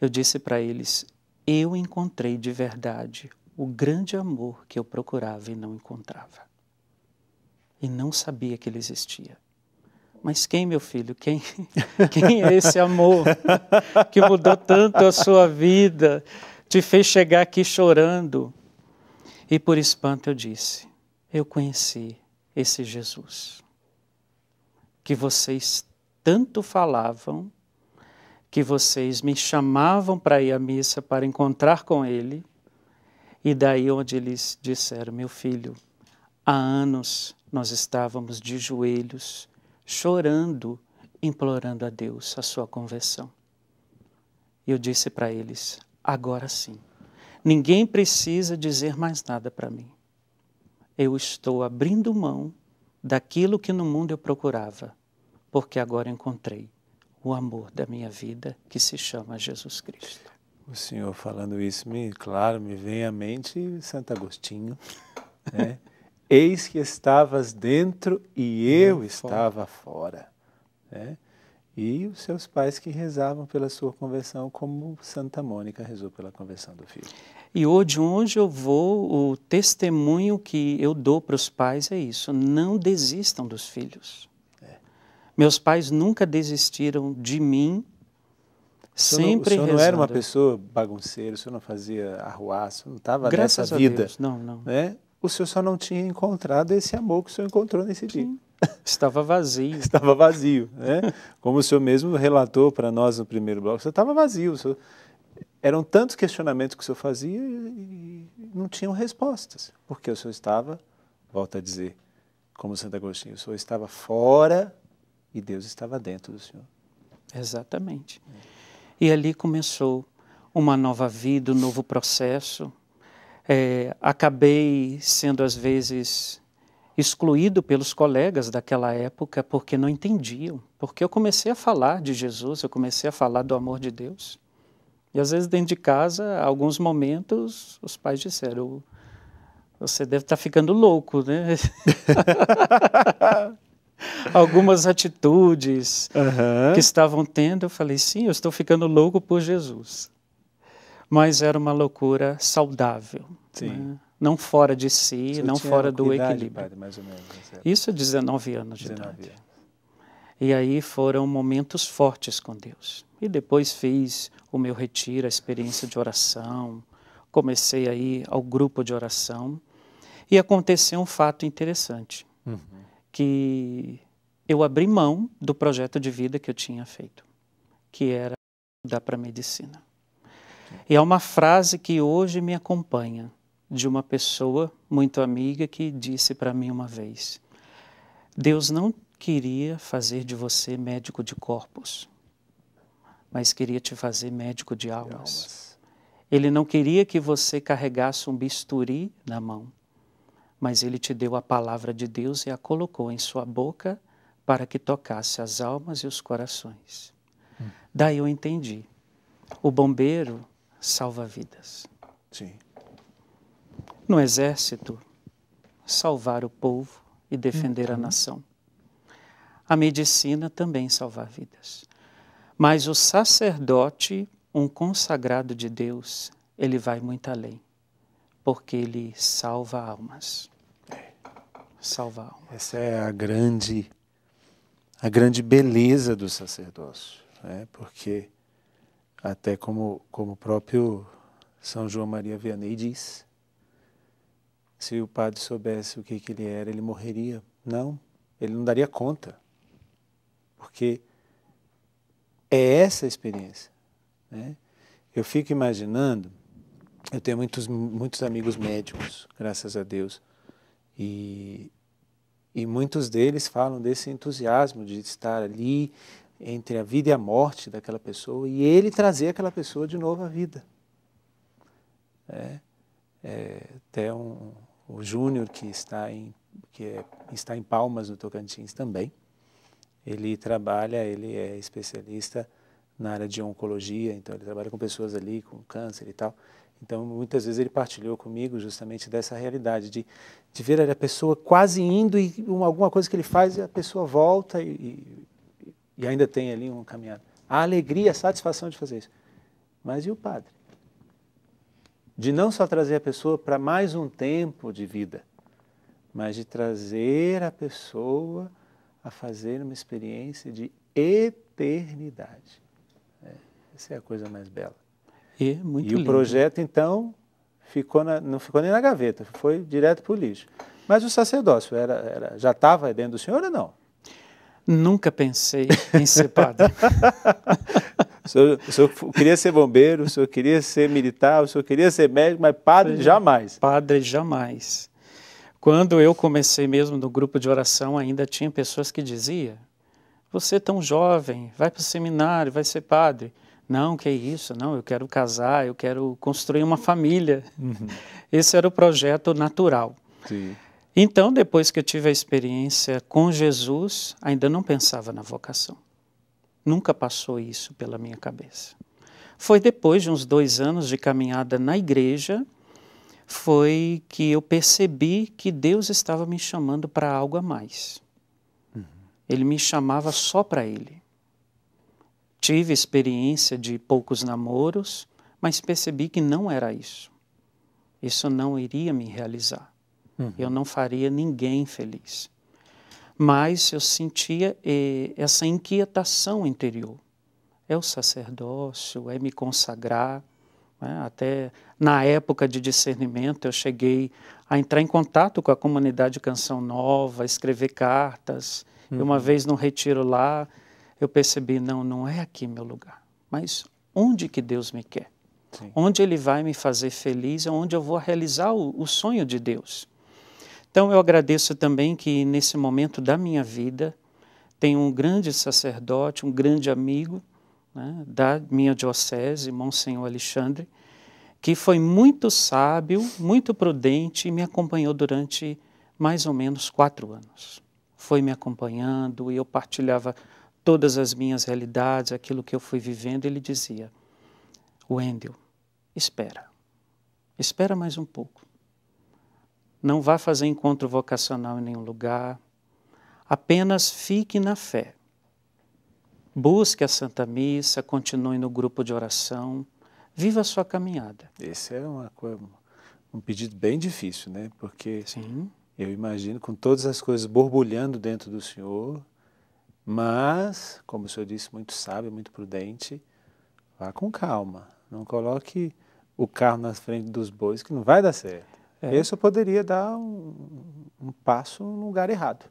Eu disse para eles: Eu encontrei de verdade o grande amor que eu procurava e não encontrava. E não sabia que ele existia. Mas quem, meu filho? Quem, quem é esse amor que mudou tanto a sua vida, te fez chegar aqui chorando? E por espanto eu disse: eu conheci esse Jesus que vocês tanto falavam, que vocês me chamavam para ir à missa para encontrar com ele, e daí onde eles disseram: Meu filho, há anos nós estávamos de joelhos, chorando, implorando a Deus a sua conversão. E eu disse para eles: Agora sim, ninguém precisa dizer mais nada para mim eu estou abrindo mão daquilo que no mundo eu procurava, porque agora encontrei o amor da minha vida que se chama Jesus Cristo. O senhor falando isso, me, claro, me vem à mente Santo Agostinho, né? Eis que estavas dentro e eu, estava fora, fora né? E os seus pais que rezavam pela sua conversão, como Santa Mônica rezou pela conversão do filho. E hoje, onde eu vou, o testemunho que eu dou para os pais é isso: não desistam dos filhos. É. Meus pais nunca desistiram de mim. sempre não, o não era uma pessoa bagunceira, o senhor não fazia arruaço, não estava nessa vida. Deus, não, não. Né? O senhor só não tinha encontrado esse amor que o senhor encontrou nesse Sim. dia. Estava vazio. estava vazio, né? Como o senhor mesmo relatou para nós no primeiro bloco, você estava vazio. O senhor eram tantos questionamentos que o senhor fazia e não tinham respostas, porque o senhor estava, volta a dizer, como Santo Agostinho, o senhor estava fora e Deus estava dentro do senhor. Exatamente. E ali começou uma nova vida, um novo processo. É, acabei sendo, às vezes, excluído pelos colegas daquela época porque não entendiam. Porque eu comecei a falar de Jesus, eu comecei a falar do amor de Deus. E às vezes dentro de casa, alguns momentos, os pais disseram: "Você deve estar tá ficando louco, né?" Algumas atitudes uhum. que estavam tendo, eu falei: "Sim, eu estou ficando louco por Jesus." Mas era uma loucura saudável. Né? Não fora de si, Você não fora do idade, equilíbrio. Padre, mais ou menos, é Isso 19 anos de idade. Anos. E aí foram momentos fortes com Deus. E depois fiz o meu retiro, a experiência de oração, comecei aí ao grupo de oração. E aconteceu um fato interessante, uhum. que eu abri mão do projeto de vida que eu tinha feito, que era estudar para medicina. E é uma frase que hoje me acompanha, de uma pessoa muito amiga que disse para mim uma vez: Deus não queria fazer de você médico de corpos, mas queria te fazer médico de almas. de almas. Ele não queria que você carregasse um bisturi na mão, mas ele te deu a palavra de Deus e a colocou em sua boca para que tocasse as almas e os corações. Hum. Daí eu entendi. O bombeiro salva vidas. Sim. No exército, salvar o povo e defender hum. a então. nação. A medicina também salvar vidas. Mas o sacerdote, um consagrado de Deus, ele vai muito além, porque ele salva almas. É. Salva almas. Essa é a grande, a grande beleza do sacerdócio, né? porque até como, como o próprio São João Maria Vianney diz, se o padre soubesse o que, que ele era, ele morreria. Não, ele não daria conta, porque é essa a experiência. Né? Eu fico imaginando, eu tenho muitos, muitos amigos médicos, graças a Deus, e, e muitos deles falam desse entusiasmo de estar ali entre a vida e a morte daquela pessoa e ele trazer aquela pessoa de novo à vida. É, é, até um, o Júnior, que, está em, que é, está em Palmas, no Tocantins, também ele trabalha, ele é especialista na área de oncologia, então ele trabalha com pessoas ali com câncer e tal. Então, muitas vezes ele partilhou comigo justamente dessa realidade, de, de ver a pessoa quase indo e uma, alguma coisa que ele faz, a pessoa volta e, e, e ainda tem ali um caminhado. A alegria, a satisfação de fazer isso. Mas e o padre? De não só trazer a pessoa para mais um tempo de vida, mas de trazer a pessoa a fazer uma experiência de eternidade. É, essa é a coisa mais bela. E, muito e lindo. o projeto, então, ficou na, não ficou nem na gaveta, foi direto para o lixo. Mas o sacerdócio era, era já estava dentro do senhor ou não? Nunca pensei em ser padre. o, senhor, o senhor queria ser bombeiro, o senhor queria ser militar, o senhor queria ser médico, mas padre é. jamais. Padre jamais. Quando eu comecei mesmo no grupo de oração, ainda tinha pessoas que diziam: Você é tão jovem, vai para o seminário, vai ser padre. Não, que isso, não, eu quero casar, eu quero construir uma família. Uhum. Esse era o projeto natural. Sim. Então, depois que eu tive a experiência com Jesus, ainda não pensava na vocação. Nunca passou isso pela minha cabeça. Foi depois de uns dois anos de caminhada na igreja foi que eu percebi que Deus estava me chamando para algo a mais. Uhum. Ele me chamava só para Ele. Tive experiência de poucos namoros, mas percebi que não era isso. Isso não iria me realizar. Uhum. Eu não faria ninguém feliz. Mas eu sentia eh, essa inquietação interior. É o sacerdócio, é me consagrar né? Até na época de discernimento, eu cheguei a entrar em contato com a comunidade Canção Nova, escrever cartas. Uhum. E uma uhum. vez num retiro lá, eu percebi: não, não é aqui meu lugar, mas onde que Deus me quer? Sim. Onde Ele vai me fazer feliz, onde eu vou realizar o, o sonho de Deus. Então eu agradeço também que nesse momento da minha vida, tenho um grande sacerdote, um grande amigo, né, da minha diocese, Monsenhor Alexandre, que foi muito sábio, muito prudente e me acompanhou durante mais ou menos quatro anos. Foi me acompanhando e eu partilhava todas as minhas realidades, aquilo que eu fui vivendo. Ele dizia: Wendel, espera, espera mais um pouco. Não vá fazer encontro vocacional em nenhum lugar, apenas fique na fé. Busque a Santa Missa, continue no grupo de oração, viva a sua caminhada. Esse é uma, um pedido bem difícil, né? Porque Sim. eu imagino com todas as coisas borbulhando dentro do Senhor, mas, como o Senhor disse, muito sábio, muito prudente, vá com calma. Não coloque o carro na frente dos bois, que não vai dar certo. É. Esse eu poderia dar um, um passo no lugar errado.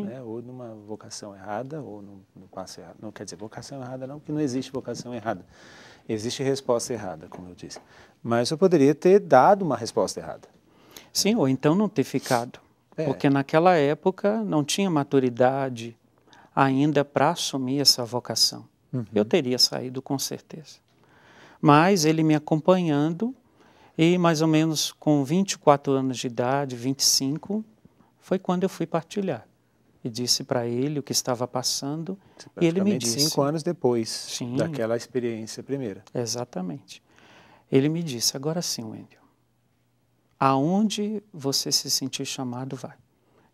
Né? ou numa vocação errada, ou no, passo errado. Não quer dizer vocação errada, não, porque não existe vocação errada. Existe resposta errada, como eu disse. Mas eu poderia ter dado uma resposta errada. Sim, ou então não ter ficado. É. Porque naquela época não tinha maturidade ainda para assumir essa vocação. Uhum. Eu teria saído com certeza. Mas ele me acompanhando, e mais ou menos com 24 anos de idade, 25, foi quando eu fui partilhar e disse para ele o que estava passando. E ele me disse. Cinco anos depois sim, daquela experiência primeira. Exatamente. Ele me disse: agora sim, Wendel, aonde você se sentir chamado, vai.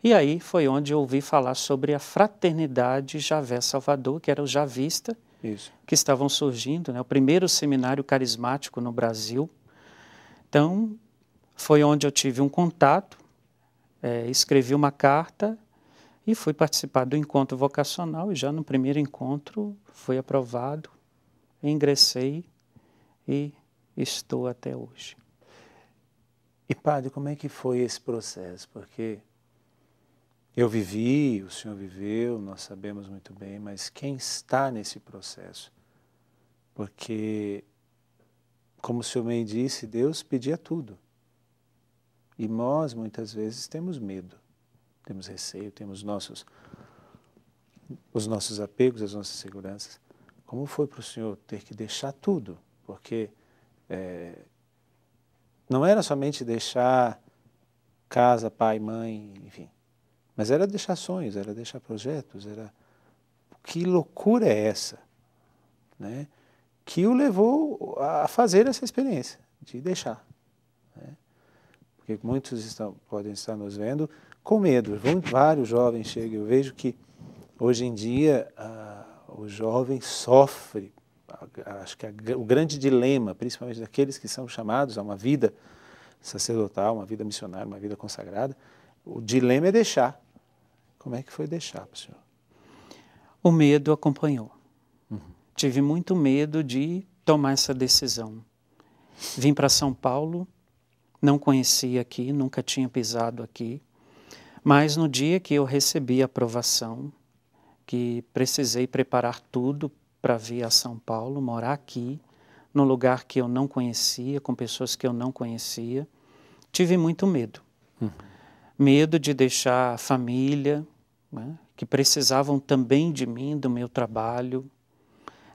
E aí foi onde eu ouvi falar sobre a fraternidade Javé Salvador, que era o Javista, Isso. que estavam surgindo, né, o primeiro seminário carismático no Brasil. Então, foi onde eu tive um contato, é, escrevi uma carta e fui participar do encontro vocacional e já no primeiro encontro foi aprovado, ingressei e estou até hoje. E padre, como é que foi esse processo? Porque eu vivi, o senhor viveu, nós sabemos muito bem, mas quem está nesse processo? Porque, como o senhor bem disse, Deus pedia tudo. E nós, muitas vezes, temos medo temos receio, temos nossos, os nossos apegos, as nossas seguranças. Como foi para o Senhor ter que deixar tudo? Porque é, não era somente deixar casa, pai, mãe, enfim, mas era deixar sonhos, era deixar projetos, era que loucura é essa, né? Que o levou a fazer essa experiência de deixar, né? porque muitos estão, podem estar nos vendo com medo. Vários jovens chegam. Eu vejo que hoje em dia o jovem sofre, acho que a, o grande dilema, principalmente daqueles que são chamados a uma vida sacerdotal, uma vida missionária, uma vida consagrada, o dilema é deixar. Como é que foi deixar para o senhor? O medo acompanhou. Uhum. Tive muito medo de tomar essa decisão. Vim para São Paulo, não conhecia aqui, nunca tinha pisado aqui. Mas no dia que eu recebi a aprovação, que precisei preparar tudo para vir a São Paulo, morar aqui, num lugar que eu não conhecia, com pessoas que eu não conhecia, tive muito medo. Uhum. Medo de deixar a família, né, que precisavam também de mim, do meu trabalho,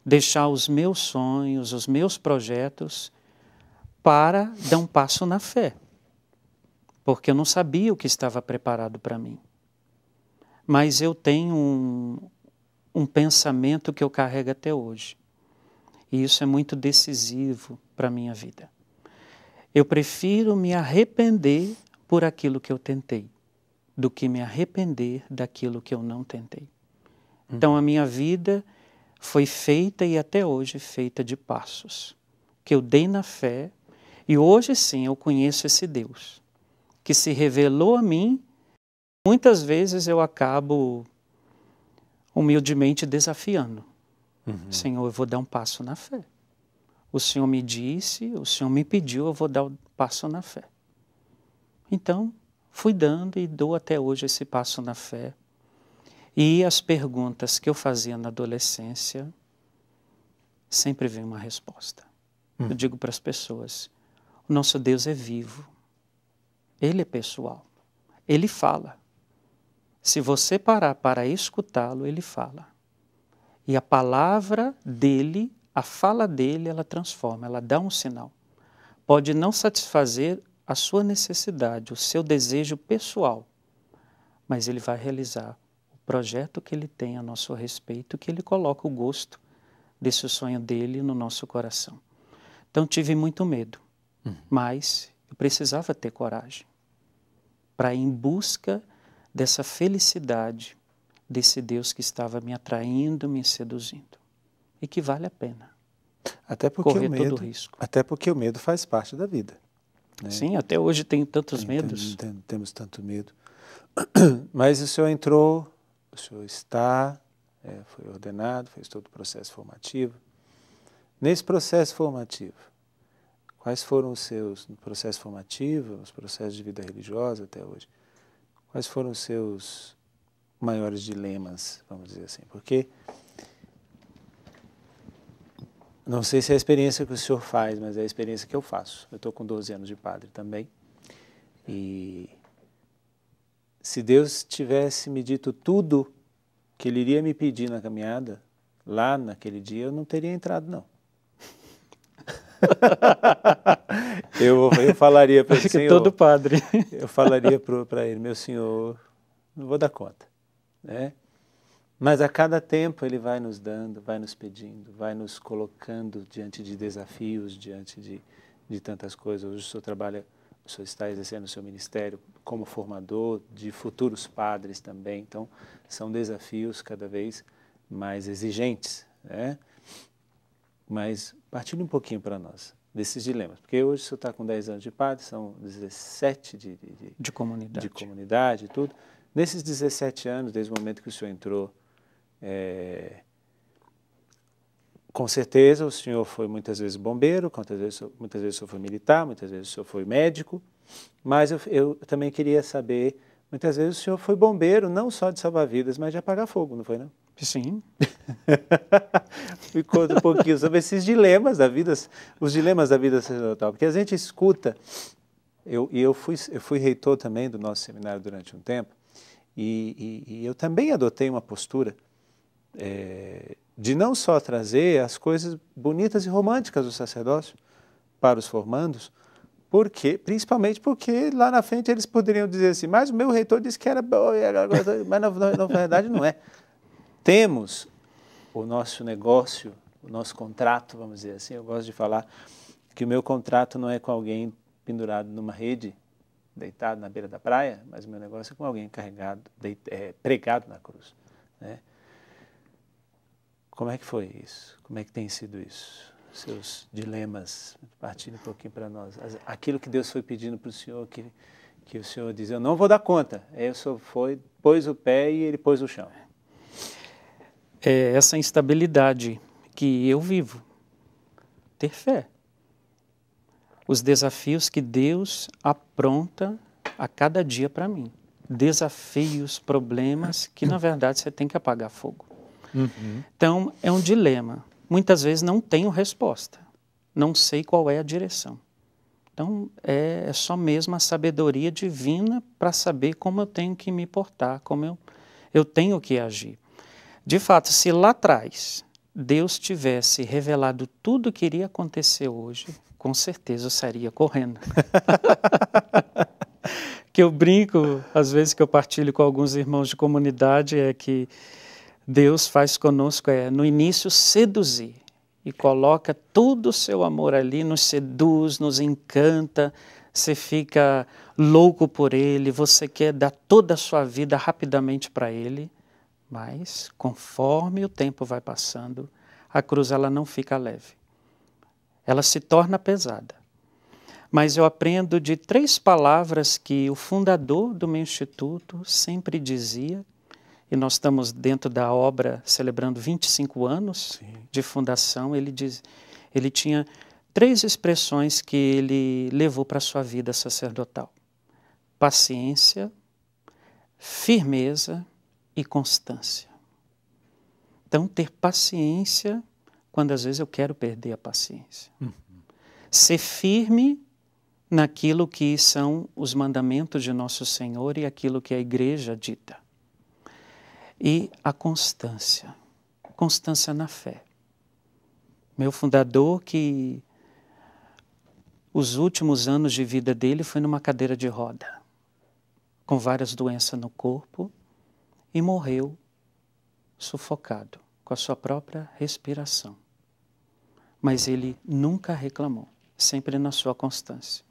deixar os meus sonhos, os meus projetos, para dar um passo na fé porque eu não sabia o que estava preparado para mim. Mas eu tenho um, um pensamento que eu carrego até hoje. E isso é muito decisivo para a minha vida. Eu prefiro me arrepender por aquilo que eu tentei, do que me arrepender daquilo que eu não tentei. Então a minha vida foi feita e até hoje feita de passos que eu dei na fé, e hoje sim eu conheço esse Deus que se revelou a mim, muitas vezes eu acabo humildemente desafiando. Uhum. Senhor, eu vou dar um passo na fé. O Senhor me disse, o Senhor me pediu, eu vou dar um passo na fé. Então, fui dando e dou até hoje esse passo na fé. E as perguntas que eu fazia na adolescência, sempre vem uma resposta. Uhum. Eu hum. digo para as pessoas: o nosso Deus é vivo, ele é pessoal. Ele fala. Se você parar para escutá-lo, ele fala. E a palavra dele, a fala dele, ela transforma, ela dá um sinal. Pode não satisfazer a sua necessidade, o seu desejo pessoal, mas ele vai realizar o projeto que ele tem a nosso respeito, que ele coloca o gosto desse sonho dele no nosso coração. Então tive muito medo, hum. mas eu precisava ter coragem para ir em busca dessa felicidade desse Deus que estava me atraindo, me seduzindo. E que vale a pena. Até porque correr o medo, todo risco. Até porque o medo faz parte da vida. Né? Sim, até hoje tem tantos tem, medos. Tem, tem, temos tanto medo. Mas o senhor entrou, o senhor está, é, foi ordenado, fez todo o processo formativo. Nesse processo formativo, Quais foram os seus processos formativos, os processos de vida religiosa até hoje? Quais foram os seus maiores dilemas, vamos dizer assim? Porque não sei se é a experiência que o senhor faz, mas é a experiência que eu faço. Eu estou com 12 anos de padre também. E se Deus tivesse me dito tudo que ele iria me pedir na caminhada, lá naquele dia, eu não teria entrado, não. eu, eu falaria para ele, Senhor... todo padre. Eu falaria para ele, meu Senhor, não vou dar conta, né? Mas a cada tempo ele vai nos dando, vai nos pedindo, vai nos colocando diante de desafios, diante de, de tantas coisas. Hoje o senhor trabalha, o senhor está exercendo o seu ministério como formador de futuros padres também. Então, são desafios cada vez mais exigentes, né? Mas Partilhe um pouquinho para nós desses dilemas, porque hoje o senhor está com 10 anos de padre, são 17 de, de, de comunidade. de comunidade e tudo. Nesses 17 anos, desde o momento que o senhor entrou, é, com certeza o senhor foi muitas vezes bombeiro, muitas vezes, muitas vezes o senhor foi militar, muitas vezes o senhor foi médico, mas eu, eu também queria saber, muitas vezes o senhor foi bombeiro, não só de salvar vidas, mas de apagar fogo, não foi não? Sim. Me conta um pouquinho sobre esses dilemas da vida, os dilemas da vida sacerdotal, porque a gente escuta. Eu, e eu fui, eu fui reitor também do nosso seminário durante um tempo, e, e, e eu também adotei uma postura é, de não só trazer as coisas bonitas e românticas do sacerdócio para os formandos, porque, principalmente porque lá na frente eles poderiam dizer assim, mas o meu reitor disse que era, mas na, na verdade não é temos o nosso negócio, o nosso contrato, vamos dizer assim. Eu gosto de falar que o meu contrato não é com alguém pendurado numa rede, deitado na beira da praia, mas o meu negócio é com alguém carregado, é, pregado na cruz. Né? Como é que foi isso? Como é que tem sido isso? Seus dilemas, partindo um pouquinho para nós. Aquilo que Deus foi pedindo para o Senhor, que, que o Senhor diz, eu não vou dar conta. Aí o Senhor foi, pôs o pé e ele pôs o chão é essa instabilidade que eu vivo. Ter fé. Os desafios que Deus apronta a cada dia para mim. Desafios, problemas que na verdade você tem que apagar fogo. Uhum. Então é um dilema. Muitas vezes não tenho resposta. Não sei qual é a direção. Então, é, é só mesmo a sabedoria divina para saber como eu tenho que me portar, como eu, eu tenho que agir. De fato, se lá atrás Deus tivesse revelado tudo o que iria acontecer hoje, com certeza eu sairia correndo. que eu brinco, às vezes que eu partilho com alguns irmãos de comunidade, é que Deus faz conosco é, no início, seduzir e coloca todo o seu amor ali, nos seduz, nos encanta, você fica louco por ele, você quer dar toda a sua vida rapidamente para ele. Mas, conforme o tempo vai passando, a cruz ela não fica leve. Ela se torna pesada. Mas eu aprendo de três palavras que o fundador do meu instituto sempre dizia, e nós estamos dentro da obra celebrando 25 anos Sim. de fundação, ele diz, ele tinha três expressões que ele levou para sua vida sacerdotal: paciência, firmeza e constância. Então, ter paciência quando às vezes eu quero perder a paciência. Uhum. Ser firme naquilo que são os mandamentos de nosso Senhor e aquilo que a igreja dita. E a constância. Constância na fé. Meu fundador, que os últimos anos de vida dele foi numa cadeira de roda, com várias doenças no corpo e morreu sufocado com a sua própria respiração. Mas ele nunca reclamou, sempre na sua constância.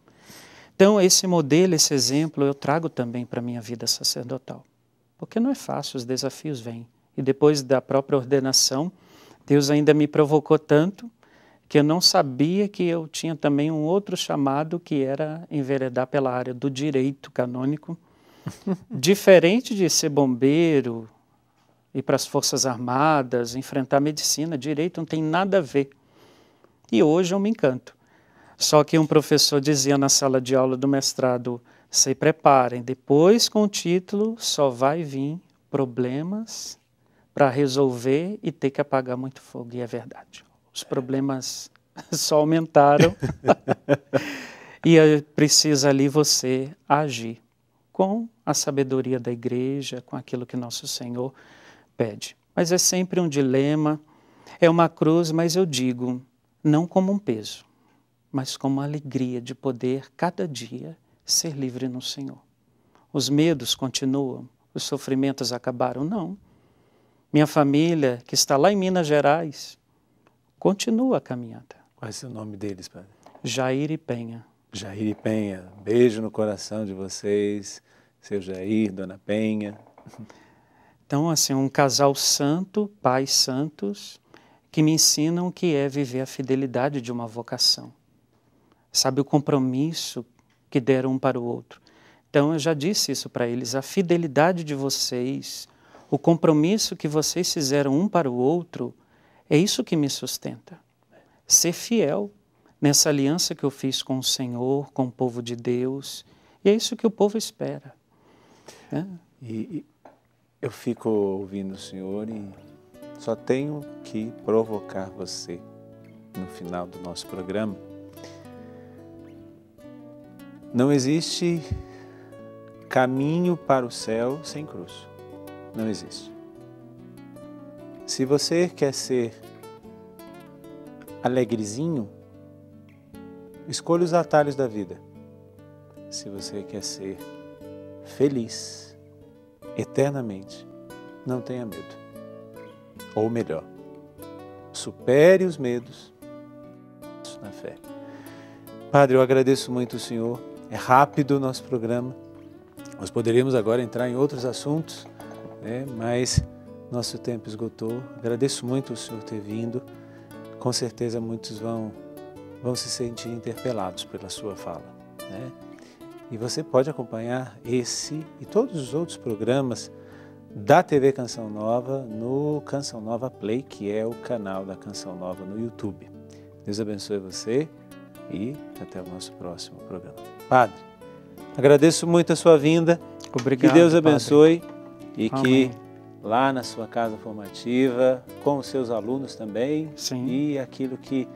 Então, esse modelo, esse exemplo, eu trago também para a minha vida sacerdotal. Porque não é fácil, os desafios vêm. E depois da própria ordenação, Deus ainda me provocou tanto que eu não sabia que eu tinha também um outro chamado que era enveredar pela área do direito canônico Diferente de ser bombeiro, ir para as Forças Armadas, enfrentar medicina, direito, não tem nada a ver. E hoje eu me encanto. Só que um professor dizia na sala de aula do mestrado: se preparem, depois com o título só vai vir problemas para resolver e ter que apagar muito fogo. E é verdade. Os problemas só aumentaram. e precisa ali você agir com a sabedoria da igreja, com aquilo que nosso Senhor pede. Mas é sempre um dilema, é uma cruz, mas eu digo, não como um peso, mas como a alegria de poder cada dia ser livre no Senhor. Os medos continuam, os sofrimentos acabaram? Não. Minha família, que está lá em Minas Gerais, continua a caminhada. Qual é o nome deles, Padre? Jair e Penha. Jair Penha, beijo no coração de vocês, seu Jair, Dona Penha. Então, assim, um casal santo, pais santos, que me ensinam o que é viver a fidelidade de uma vocação. Sabe o compromisso que deram um para o outro. Então, eu já disse isso para eles, a fidelidade de vocês, o compromisso que vocês fizeram um para o outro, é isso que me sustenta. Ser fiel nessa aliança que eu fiz com o Senhor, com o povo de Deus. E é isso que o povo espera. Né? E, e eu fico ouvindo o Senhor e só tenho que provocar você no final do nosso programa. Não existe caminho para o céu sem cruz. Não existe. Se você quer ser alegrezinho, Escolha os atalhos da vida. Se você quer ser feliz eternamente, não tenha medo. Ou melhor, supere os medos na fé. Padre, eu agradeço muito o Senhor. É rápido o nosso programa. Nós poderíamos agora entrar em outros assuntos, né? mas nosso tempo esgotou. Agradeço muito o Senhor ter vindo. Com certeza muitos vão vão se sentir interpelados pela sua fala. Né? E você pode acompanhar esse e todos os outros programas da TV Canção Nova no Canção Nova Play, que é o canal da Canção Nova no YouTube. Deus abençoe você e até o nosso próximo programa. Padre, agradeço muito a sua vinda. Obrigado. Que Deus abençoe padre. e Amém. que lá na sua casa formativa, com os seus alunos também Sim. e aquilo que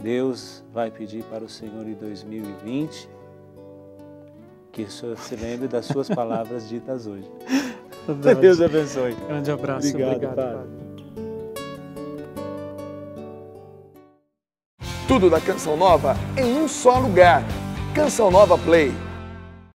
Deus vai pedir para o Senhor em 2020 que o Senhor se lembre das suas palavras ditas hoje. Deus abençoe. Grande abraço. Obrigado, obrigado padre. padre. Tudo da Canção Nova em um só lugar. Canção Nova Play.